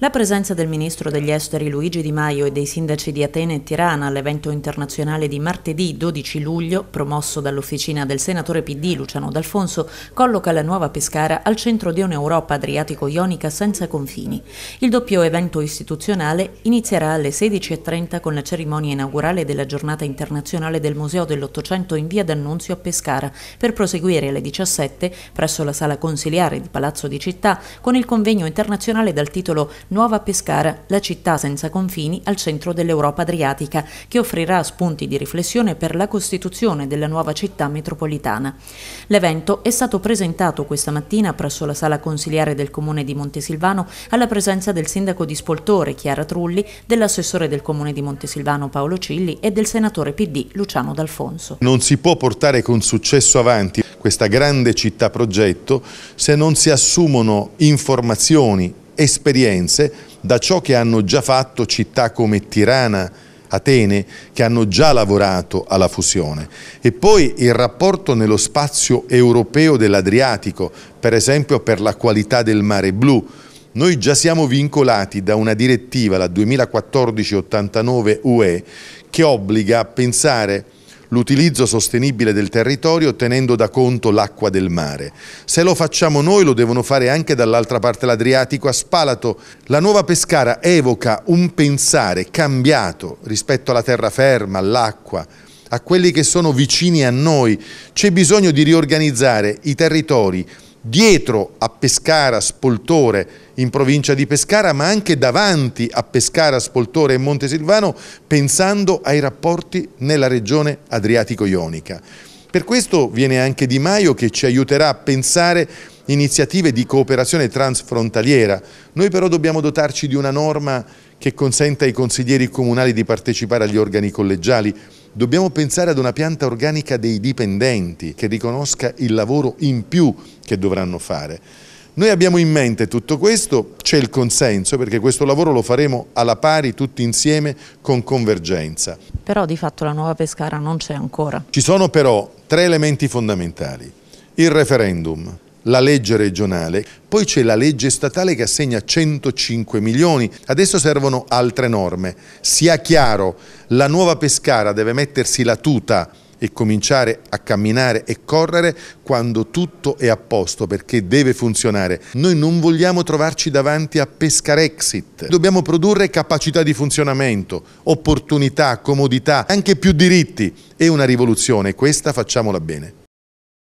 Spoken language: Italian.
La presenza del ministro degli esteri Luigi Di Maio e dei sindaci di Atene e Tirana all'evento internazionale di martedì 12 luglio, promosso dall'officina del senatore PD Luciano D'Alfonso, colloca la nuova Pescara al centro di un'Europa adriatico-ionica senza confini. Il doppio evento istituzionale inizierà alle 16.30 con la cerimonia inaugurale della giornata internazionale del Museo dell'Ottocento in via d'Annunzio a Pescara, per proseguire alle 17 presso la sala consiliare di Palazzo di Città con il convegno internazionale dal titolo Nuova Pescara, la città senza confini al centro dell'Europa adriatica, che offrirà spunti di riflessione per la costituzione della nuova città metropolitana. L'evento è stato presentato questa mattina presso la sala consiliare del comune di Montesilvano alla presenza del sindaco di Spoltore Chiara Trulli, dell'assessore del comune di Montesilvano Paolo Cilli e del senatore PD Luciano D'Alfonso. Non si può portare con successo avanti questa grande città progetto se non si assumono informazioni esperienze da ciò che hanno già fatto città come Tirana, Atene, che hanno già lavorato alla fusione. E poi il rapporto nello spazio europeo dell'Adriatico, per esempio per la qualità del mare blu. Noi già siamo vincolati da una direttiva, la 2014-89 UE, che obbliga a pensare l'utilizzo sostenibile del territorio tenendo da conto l'acqua del mare. Se lo facciamo noi lo devono fare anche dall'altra parte l'Adriatico a Spalato. La nuova Pescara evoca un pensare cambiato rispetto alla terraferma, all'acqua, a quelli che sono vicini a noi. C'è bisogno di riorganizzare i territori dietro a Pescara, Spoltore, in provincia di Pescara, ma anche davanti a Pescara, Spoltore e Montesilvano, pensando ai rapporti nella regione adriatico-ionica. Per questo viene anche Di Maio che ci aiuterà a pensare iniziative di cooperazione transfrontaliera. Noi però dobbiamo dotarci di una norma che consenta ai consiglieri comunali di partecipare agli organi collegiali, Dobbiamo pensare ad una pianta organica dei dipendenti che riconosca il lavoro in più che dovranno fare. Noi abbiamo in mente tutto questo, c'è il consenso perché questo lavoro lo faremo alla pari tutti insieme con convergenza. Però di fatto la nuova Pescara non c'è ancora. Ci sono però tre elementi fondamentali. Il referendum, la legge regionale, poi c'è la legge statale che assegna 105 milioni, adesso servono altre norme. Sia chiaro, la nuova Pescara deve mettersi la tuta e cominciare a camminare e correre quando tutto è a posto perché deve funzionare. Noi non vogliamo trovarci davanti a Pescarexit. Dobbiamo produrre capacità di funzionamento, opportunità, comodità, anche più diritti. È una rivoluzione, questa facciamola bene.